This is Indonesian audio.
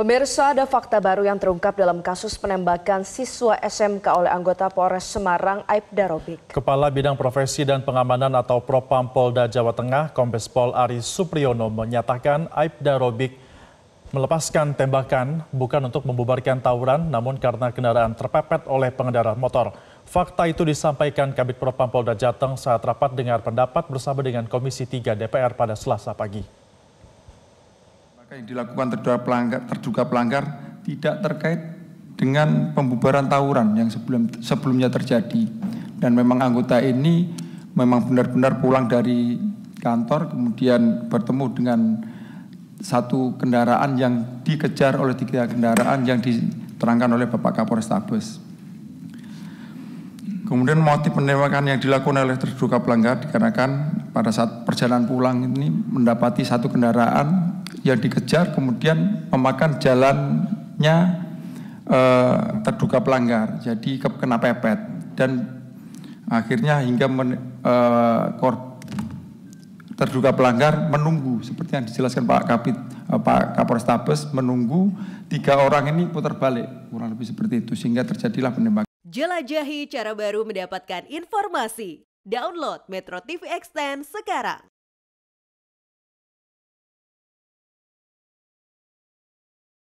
Pemirsa, ada fakta baru yang terungkap dalam kasus penembakan siswa SMK oleh anggota Polres Semarang, Aibda Robik. Kepala Bidang Profesi dan Pengamanan atau Propam Polda Jawa Tengah, Kombes Pol Ari Supriyono menyatakan Aibda Robik melepaskan tembakan bukan untuk membubarkan tawuran, namun karena kendaraan terpepet oleh pengendara motor. Fakta itu disampaikan Kabit Propam Polda Jateng saat rapat dengar pendapat bersama dengan Komisi 3 DPR pada Selasa pagi yang dilakukan terduga pelanggar, terduga pelanggar tidak terkait dengan pembubaran tawuran yang sebelum, sebelumnya terjadi. Dan memang anggota ini memang benar-benar pulang dari kantor kemudian bertemu dengan satu kendaraan yang dikejar oleh tiga kendaraan yang diterangkan oleh Bapak Kapolres Tabes Kemudian motif penewakan yang dilakukan oleh terduga pelanggar dikarenakan pada saat perjalanan pulang ini mendapati satu kendaraan yang dikejar kemudian memakan jalannya eh, terduga pelanggar, jadi kena pepet dan akhirnya hingga men, eh, kor, terduga pelanggar menunggu seperti yang dijelaskan Pak Kapit eh, Pak Kapolrestabes menunggu tiga orang ini putar balik kurang lebih seperti itu sehingga terjadilah penembakan. Jelajahi cara baru mendapatkan informasi. Download Metro TV Extend sekarang.